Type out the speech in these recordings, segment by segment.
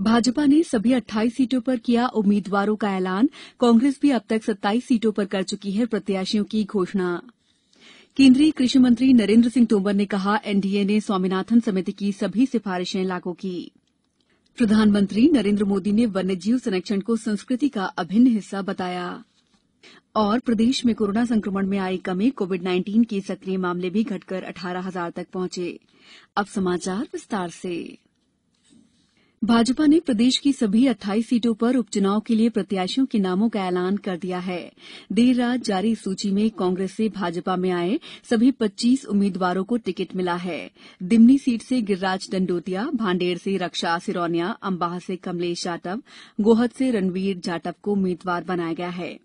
भाजपा ने सभी अट्ठाईस सीटों पर किया उम्मीदवारों का ऐलान कांग्रेस भी अब तक सत्ताईस सीटों पर कर चुकी है प्रत्याशियों की घोषणा केन्द्रीय कृषि मंत्री नरेन्द्र सिंह तोमर ने कहा एनडीए ने स्वामीनाथन समिति की सभी सिफारिशें लागू की प्रधानमंत्री नरेन्द्र मोदी ने वन्यजीव संरक्षण को संस्कृति का अभिन्न हिस्सा बताया और प्रदेश में कोरोना संक्रमण में आई कमी कोविड 19 के सक्रिय मामले भी घटकर अठारह हजार तक पहुंचे अब समाचार विस्तार से भाजपा ने प्रदेश की सभी 28 सीटों पर उपचुनाव के लिए प्रत्याशियों के नामों का ऐलान कर दिया है देर रात जारी सूची में कांग्रेस से भाजपा में आए सभी पच्चीस उम्मीदवारों को टिकट मिला है दिमनी सीट से गिरिराज डंडोतिया भांडेर से रक्षा सिरोनिया अंबाह से कमलेश जाटव गोहद से रणवीर जाटव को उम्मीदवार बनाया गया है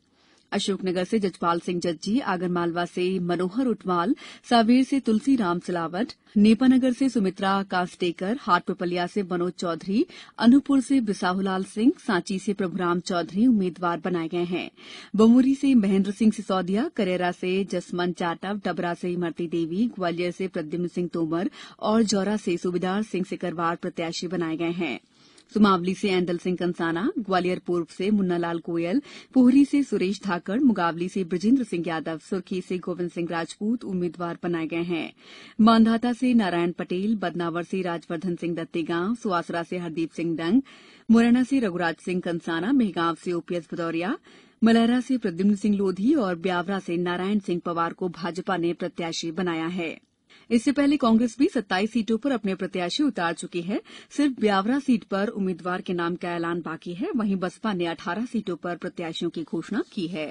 अशोकनगर से जजपाल सिंह जज्जी आगरमालवा से मनोहर उटवाल सावेर से तुलसीराम सिलावट नेपानगर से सुमित्रा कास्डेकर हाटपिपलिया से मनोज चौधरी अनूपपुर से बिसाहूलाल सिंह सांची से प्रभुराम चौधरी उम्मीदवार बनाए गए हैं बमोरी से महेन्द्र सिंह सिसौदिया करेरा से जसमन जाटव डबरा से इमरती देवी ग्वालियर से प्रद्युम्न सिंह तोमर और जौरा से सूबेदार सिंह सिकरवार प्रत्याशी बनाए गए हैं सुमावली से ऐदल सिंह कंसाना ग्वालियर पूर्व से मुन्नालाल गोयल पोहरी से सुरेश धाकड़ मुगावली से ब्रजेंद्र सिंह यादव सुरखी से गोविंद सिंह राजपूत उम्मीदवार बनाए गए हैं मांधाता से नारायण पटेल बदनावर से राजवर्धन सिंह दत्तीगांव सुवासरा से हरदीप सिंह डंग मुरैना से रघुराज सिंह कंसाना मेहगांव से ओपीएस भदौरिया मलहरा से प्रद्युम्न सिंह लोधी और ब्यावरा से नारायण सिंह पवार को भाजपा ने प्रत्याशी बनाया है इससे पहले कांग्रेस भी सत्ताईस सीटों पर अपने प्रत्याशी उतार चुकी है सिर्फ ब्यावरा सीट पर उम्मीदवार के नाम का ऐलान बाकी है वहीं बसपा ने अठारह सीटों पर प्रत्याशियों की घोषणा की है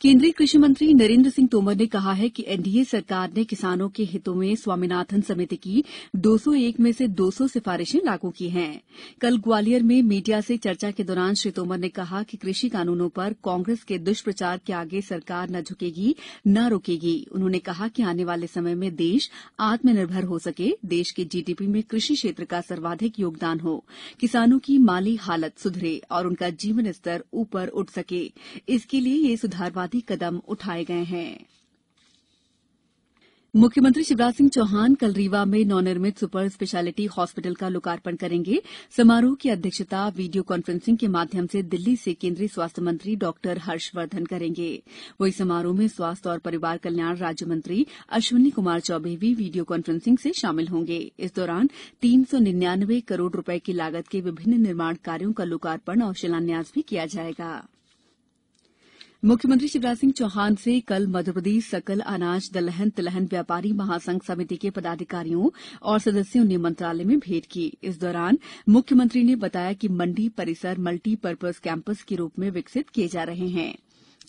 तोमर केन्द्रीय कृषि मंत्री नरेन्द्र सिंह तोमर ने कहा है कि एनडीए सरकार ने किसानों के हितों में स्वामीनाथन समिति की दो सौ एक में से दो सौ सिफारिशें लागू की हैं कल ग्वालियर में मीडिया से चर्चा के दौरान श्री तोमर ने कहा कि कृषि कानूनों पर कांग्रेस के दुष्प्रचार के आगे सरकार न झुकेगी न रुकेगी उन्होंने कहा कि आने वाले समय में देश आत्मनिर्भर हो सके देश के जीडीपी में कृषि क्षेत्र का सर्वाधिक योगदान हो किसानों की माली हालत सुधरे और उनका जीवन स्तर ऊपर उठ सके इसके लिए ये स्धारवादी विवादी कदम उठाए गए हैं मुख्यमंत्री शिवराज सिंह चौहान कल रीवा में नवनिर्मित सुपर स्पेशलिटी हॉस्पिटल का लोकार्पण करेंगे समारोह की अध्यक्षता वीडियो कॉन्फ्रेंसिंग के माध्यम से दिल्ली से केंद्रीय स्वास्थ्य मंत्री डॉक्टर हर्षवर्धन करेंगे वहीं समारोह में स्वास्थ्य और परिवार कल्याण राज्य मंत्री अश्विनी कुमार चौबे भी वीडियो कॉन्फ्रेंसिंग से शामिल होंगे इस दौरान तीन सौ निन्यानवे करोड़ रूपये की लागत के विभिन्न निर्माण कार्यो का लोकार्पण और शिलान्यास भी किया जाएगा मुख्यमंत्री शिवराज सिंह चौहान से कल मध्यप्रदेश सकल अनाज दलहन तिलहन व्यापारी महासंघ समिति के पदाधिकारियों और सदस्यों ने मंत्रालय में भेंट की इस दौरान मुख्यमंत्री ने बताया कि मंडी परिसर मल्टीपर्पज कैंपस के रूप में विकसित किये जा रहे हैं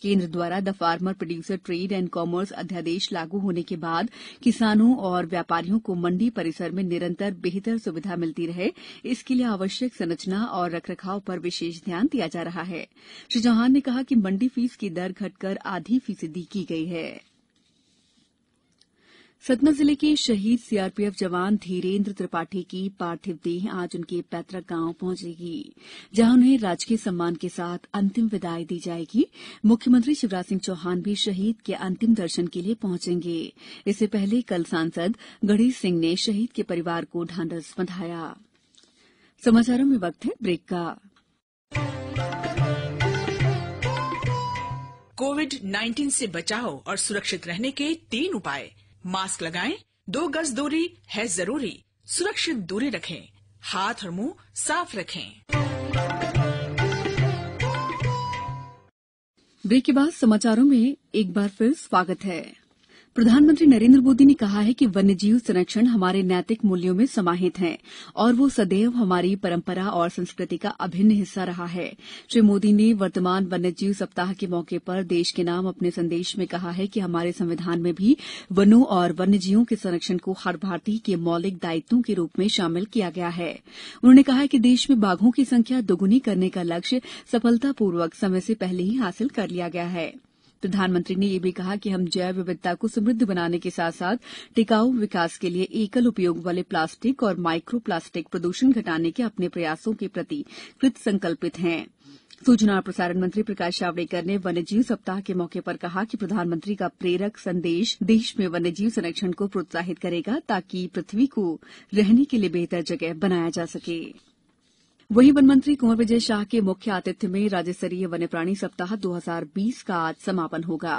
केन्द्र द्वारा the farmer producer trade and commerce अध्यादेश लागू होने के बाद किसानों और व्यापारियों को मंडी परिसर में निरंतर बेहतर सुविधा मिलती रहे इसके लिए आवश्यक संरचना और रखरखाव पर विशेष ध्यान दिया जा रहा है श्री चौहान ने कहा कि मंडी फीस की दर घटकर आधी फीसदी की गई है सतना जिले के शहीद सीआरपीएफ जवान धीरेन्द्र त्रिपाठी की पार्थिव देह आज उनके पैतृक गांव पहुंचेगी जहां उन्हें राजकीय सम्मान के साथ अंतिम विदाई दी जाएगी मुख्यमंत्री शिवराज सिंह चौहान भी शहीद के अंतिम दर्शन के लिए पहुंचेंगे इससे पहले कल सांसद गणेश सिंह ने शहीद के परिवार को ढांढस बंधाया समाचारों में वक्त है ब्रेक का कोविड 19 से बचाव और सुरक्षित रहने के तीन उपाय मास्क लगाएं दो गज दूरी है जरूरी सुरक्षित दूरी रखें हाथ और मुंह साफ रखें ब्रेक के बाद समाचारों में एक बार फिर स्वागत है प्रधानमंत्री नरेन्द्र मोदी ने कहा है कि वन्यजीव संरक्षण हमारे नैतिक मूल्यों में समाहित है और वह सदैव हमारी परंपरा और संस्कृति का अभिन्न हिस्सा रहा है श्री मोदी ने वर्तमान वन्यजीव सप्ताह के मौके पर देश के नाम अपने संदेश में कहा है कि हमारे संविधान में भी वनों और वन्यजीवों के संरक्षण को हर भारतीय के मौलिक दायित्वों के रूप में शामिल किया गया है उन्होंने कहा कि देश में बाघों की संख्या दोगुनी करने का लक्ष्य सफलतापूर्वक समय से पहले ही हासिल कर लिया गया है प्रधानमंत्री ने यह भी कहा कि हम जैव विविधता को समृद्ध बनाने के साथ साथ टिकाऊ विकास के लिए एकल उपयोग वाले प्लास्टिक और माइक्रो प्लास्टिक प्रदूषण घटाने के अपने प्रयासों के प्रति कृतसंकल्पित हैं सूचना और प्रसारण मंत्री प्रकाश जावड़ेकर ने वन्यजीव सप्ताह के मौके पर कहा कि प्रधानमंत्री का प्रेरक संदेश देश में वन्यजीव संरक्षण को प्रोत्साहित करेगा ताकि पृथ्वी को रहने के लिए बेहतर जगह बनाया जा सके वहीं वन मंत्री कुंवर विजय शाह के मुख्य आतिथ्य में राज्य स्तरीय वन्यप्राणी सप्ताह 2020 का आज समापन होगा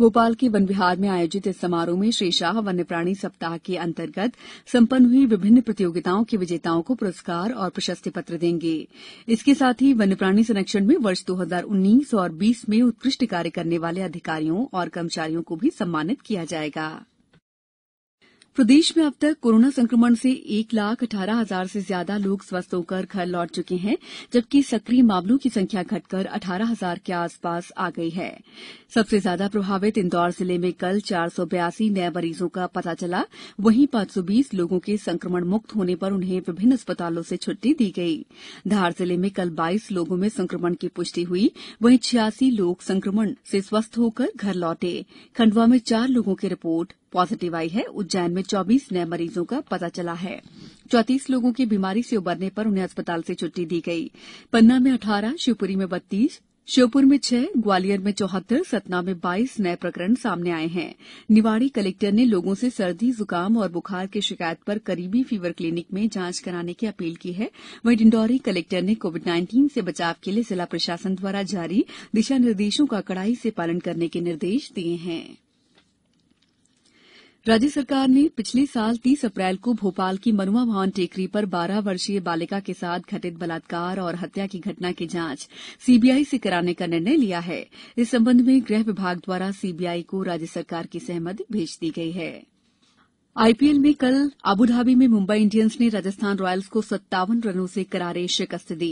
भोपाल के वन विहार में आयोजित इस समारोह में श्री शाह वन्यप्राणी सप्ताह के अंतर्गत संपन्न हुई विभिन्न प्रतियोगिताओं के विजेताओं को पुरस्कार और प्रशस्ति पत्र देंगे इसके साथ ही वन्यप्राणी संरक्षण में वर्ष दो और बीस में उत्कृष्ट कार्य करने वाले अधिकारियों और कर्मचारियों को भी सम्मानित किया जाएगा कोरोना प्रदेश में अब तक कोरोना संक्रमण से एक लाख अठारह हजार से ज्यादा लोग स्वस्थ होकर घर लौट चुके हैं जबकि सक्रिय मामलों की संख्या घटकर अठारह हजार के आसपास आ गई है सबसे ज्यादा प्रभावित इंदौर जिले में कल चार सौ बयासी नए मरीजों का पता चला वहीं पांच सौ बीस लोगों के संक्रमण मुक्त होने पर उन्हें विभिन्न अस्पतालों से छुट्टी दी गई धार जिले में कल बाईस लोगों में संक्रमण की पुष्टि हुई वहीं छियासी लोग संक्रमण से स्वस्थ होकर घर लौटे खंडवा में चार लोगों की रिपोर्ट पॉजिटिव आई है उज्जैन में चौबीस नए मरीजों का पता चला है चौंतीस लोगों की बीमारी से उबरने पर उन्हें अस्पताल से छुट्टी दी गई पन्ना में अठारह शिवपुरी में बत्तीस श्योपुर में छह ग्वालियर में चौहत्तर सतना में बाईस नए प्रकरण सामने आए हैं निवाड़ी कलेक्टर ने लोगों से सर्दी जुकाम और बुखार की शिकायत पर करीबी फीवर क्लिनिक में जांच कराने की अपील की है वहीं डिंडौरी कलेक्टर ने कोविड नाइन्टीन से बचाव के लिए जिला प्रशासन द्वारा जारी दिशा निर्देशों का कड़ाई से पालन करने के निर्देश दिए गए हैं राज्य सरकार ने पिछले साल तीस अप्रैल को भोपाल की मनुआ भवन टेकरी पर बारह वर्षीय बालिका के साथ घटित बलात्कार और हत्या की घटना की जांच सीबीआई से कराने का निर्णय लिया है इस संबंध में गृह विभाग द्वारा सीबीआई को राज्य सरकार की सहमति भेज दी गई थी आईपीएल में कल अबुधाबी में मुंबई इंडियंस ने राजस्थान रॉयल्स को सत्तावन रनों से करारे शिकस्त दी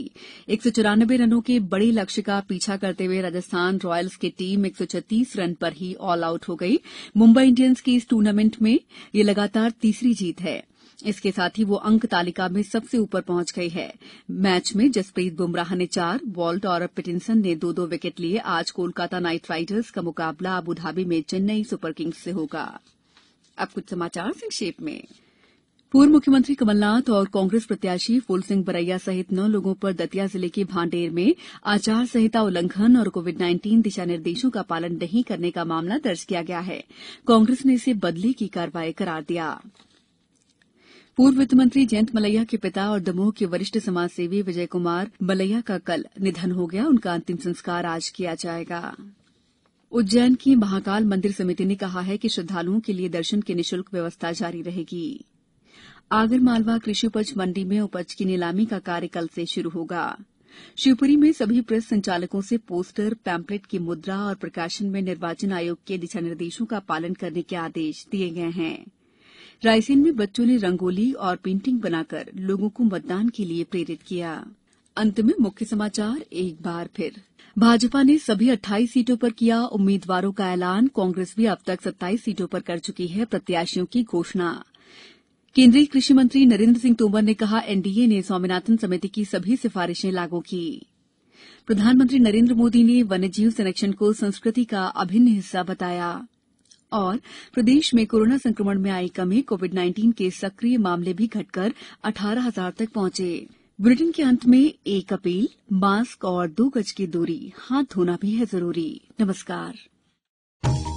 एक सौ रनों के बड़े लक्ष्य का पीछा करते हुए राजस्थान रॉयल्स की टीम एक सौ छत्तीस रन पर ही ऑल आउट हो गई मुंबई इंडियंस की इस टूर्नामेंट में यह लगातार तीसरी जीत है इसके साथ ही वो अंक तालिका में सबसे ऊपर पहुंच गई है मैच में जसप्रीत बुमराह ने चार वॉल्ट और पिटिंसन ने दो दो विकेट लिए आज कोलकाता नाइट राइडर्स का मुकाबला अबुधाबी में चेन्नई सुपर किंग्स से होगा अब कुछ समाचार संक्षेप में पूर्व मुख्यमंत्री कमलनाथ और कांग्रेस प्रत्याशी फूल सिंह बरैया सहित नौ लोगों पर दतिया जिले के भांडेर में आचार संहिता उल्लंघन और कोविड नाइन्टीन दिशा निर्देशों का पालन नहीं करने का मामला दर्ज किया गया है कांग्रेस ने इसे बदले की कार्रवाई करार दिया पूर्व वित्त मंत्री जयंत मलैया के पिता और दमोह के वरिष्ठ समाजसेवी विजय कुमार मलैया का कल निधन हो गया उनका अंतिम संस्कार आज किया जाएगा उज्जैन की महाकाल मंदिर समिति ने कहा है कि श्रद्वालुओं के लिए दर्शन की निशुल्क व्यवस्था जारी रहेगी आगरमालवा कृषि उपज मंडी में उपज की नीलामी का कार्य कल से शुरू होगा शिवपुरी में सभी प्रेस संचालकों से पोस्टर पैम्पलेट की मुद्रा और प्रकाशन में निर्वाचन आयोग के दिशा निर्देशों का पालन करने के आदेश दिए गए हैं रायसेन में बच्चों ने रंगोली और पेंटिंग बनाकर लोगों को मतदान के लिए प्रेरित किया गया अंत में मुख्य समाचार एक बार फिर भाजपा ने सभी अट्ठाईस सीटों पर किया उम्मीदवारों का ऐलान कांग्रेस भी अब तक सत्ताईस सीटों पर कर चुकी है प्रत्याशियों की घोषणा केंद्रीय कृषि मंत्री नरेंद्र सिंह तोमर ने कहा एनडीए ने स्वामीनाथन समिति की सभी सिफारिशें लागू की प्रधानमंत्री नरेंद्र मोदी ने वन्यजीव संरक्षण को संस्कृति का अभिन्न हिस्सा बताया और प्रदेश में कोरोना संक्रमण में आई कमी कोविड 19 के सक्रिय मामले भी घटकर अठारह हजार तक पहुंचे बुलेटिन के अंत में एक अपील मास्क और दो गज की दूरी हाथ धोना भी है जरूरी नमस्कार